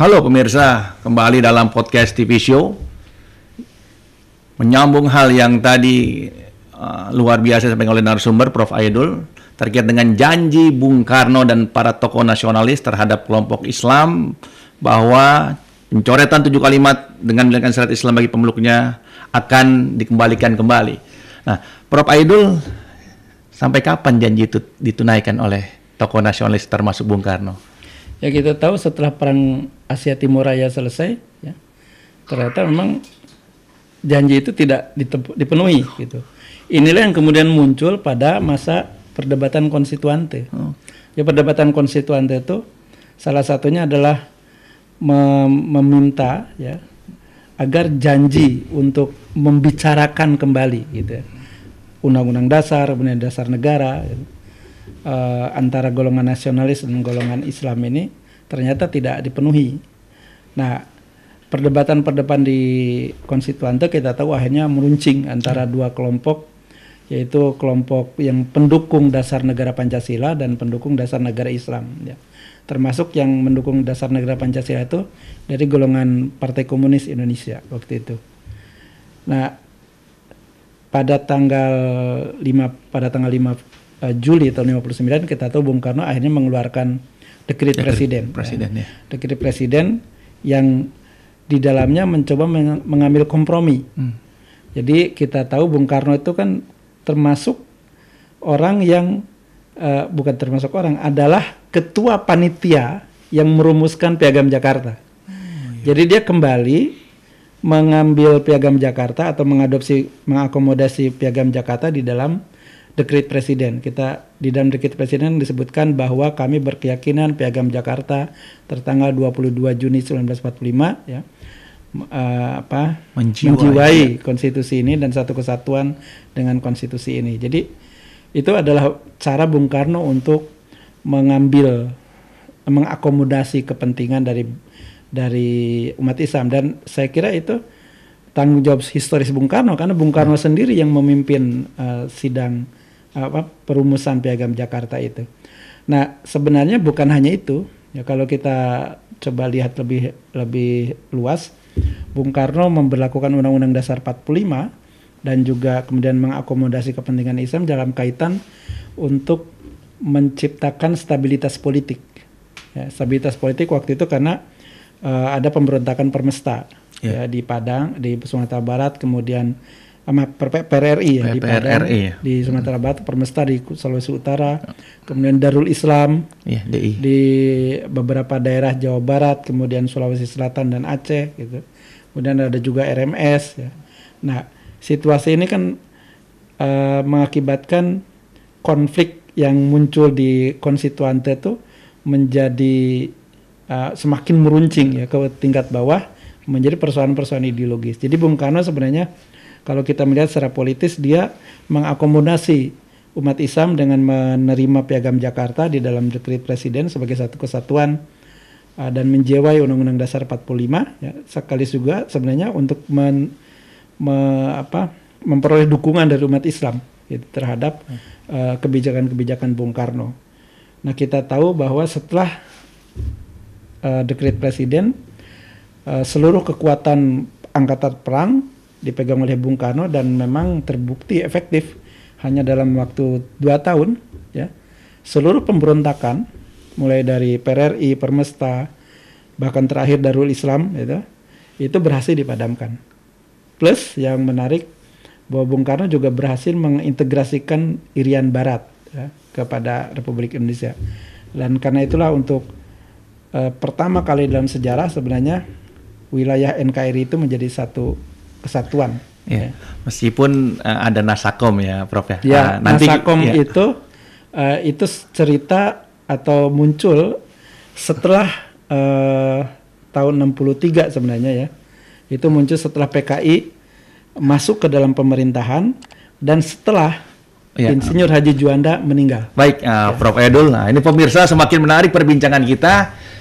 Halo pemirsa, kembali dalam podcast TV Show. Menyambung hal yang tadi uh, luar biasa sampai oleh narasumber Prof. Aidul terkait dengan janji Bung Karno dan para tokoh nasionalis terhadap kelompok Islam bahwa pencoretan tujuh kalimat dengan menjalankan syarat Islam bagi pemeluknya akan dikembalikan kembali. Nah, Prof. Aidul, sampai kapan janji itu ditunaikan oleh tokoh nasionalis termasuk Bung Karno? Ya kita tahu setelah perang Asia Timur Raya selesai, ya, ternyata memang janji itu tidak dipenuhi gitu. Inilah yang kemudian muncul pada masa perdebatan konstituante. Oh. Ya perdebatan konstituante itu salah satunya adalah mem meminta ya agar janji untuk membicarakan kembali gitu undang ya. Undang-undang dasar, kemudian dasar negara gitu uh, antara golongan nasionalis dan golongan Islam ini ternyata tidak dipenuhi. Nah, perdebatan-perdebatan di konstituante kita tahu akhirnya meruncing antara dua kelompok yaitu kelompok yang pendukung dasar negara Pancasila dan pendukung dasar negara Islam ya. Termasuk yang mendukung dasar negara Pancasila itu dari golongan Partai Komunis Indonesia waktu itu. Nah, pada tanggal 5 pada tanggal 5 uh, Juli tahun 59 kita tahu Bung Karno akhirnya mengeluarkan dekret presiden. Presiden ya. ya. Dekret presiden yang di dalamnya mencoba meng mengambil kompromi. Hmm. Jadi kita tahu Bung Karno itu kan termasuk orang yang uh, bukan termasuk orang adalah ketua panitia yang merumuskan Piagam Jakarta. Hmm, iya. Jadi dia kembali mengambil Piagam Jakarta atau mengadopsi mengakomodasi Piagam Jakarta di dalam Dekret Presiden. Kita di dalam Dekret Presiden disebutkan bahwa kami berkeyakinan Piagam Jakarta tertanggal 22 Juni 1945 ya uh, apa menjiwai, menjiwai ya. konstitusi ini dan satu kesatuan dengan konstitusi ini. Jadi itu adalah cara Bung Karno untuk mengambil mengakomodasi kepentingan dari dari umat Islam dan saya kira itu tanggung jawab historis Bung Karno karena Bung Karno hmm. sendiri yang memimpin uh, sidang apa perumusan piagam Jakarta itu. Nah, sebenarnya bukan hanya itu. Ya kalau kita coba lihat lebih lebih luas, Bung Karno memberlakukan Undang-Undang Dasar 45 dan juga kemudian mengakomodasi kepentingan Islam dalam kaitan untuk menciptakan stabilitas politik. Ya, stabilitas politik waktu itu karena uh, ada pemberontakan permesta yeah. ya di Padang, di Sumatera Barat, kemudian sama PRRI ya PRRI. di ya. di Sumatera hmm. Barat, Permesta di Sulawesi Utara, ya. kemudian Darul Islam ya, DI. di beberapa daerah Jawa Barat, kemudian Sulawesi Selatan dan Aceh gitu. Kemudian ada juga RMS ya. Nah, situasi ini kan uh, mengakibatkan konflik yang muncul di konstituante itu menjadi uh, semakin meruncing ya ke tingkat bawah menjadi persoalan-persoalan ideologis. Jadi Bung Karno sebenarnya kalau kita melihat secara politis dia mengakomodasi umat Islam dengan menerima piagam Jakarta di dalam dekret presiden sebagai satu kesatuan uh, dan menjewai Undang-Undang Dasar 45 ya, sekali juga sebenarnya untuk men, me, apa, memperoleh dukungan dari umat Islam gitu, terhadap hmm. uh, kebijakan-kebijakan uh, Bung Karno. Nah kita tahu bahwa setelah uh, dekret presiden uh, seluruh kekuatan angkatan perang dipegang oleh Bung Karno dan memang terbukti efektif hanya dalam waktu dua tahun ya seluruh pemberontakan mulai dari PRRI, Permesta bahkan terakhir Darul Islam itu itu berhasil dipadamkan. Plus yang menarik bahwa Bung Karno juga berhasil mengintegrasikan Irian Barat ya, kepada Republik Indonesia. Dan karena itulah untuk uh, pertama kali dalam sejarah sebenarnya wilayah NKRI itu menjadi satu kesatuan. Ya. ya. Meskipun uh, ada Nasakom ya, Prof ya. Ya, uh, nanti, Nasakom ya. itu uh, itu cerita atau muncul setelah uh, tahun 63 sebenarnya ya. Itu muncul setelah PKI masuk ke dalam pemerintahan dan setelah Ya. Insinyur Haji Juanda meninggal. Baik, uh, ya. Prof Edul. Nah, ini pemirsa semakin menarik perbincangan kita.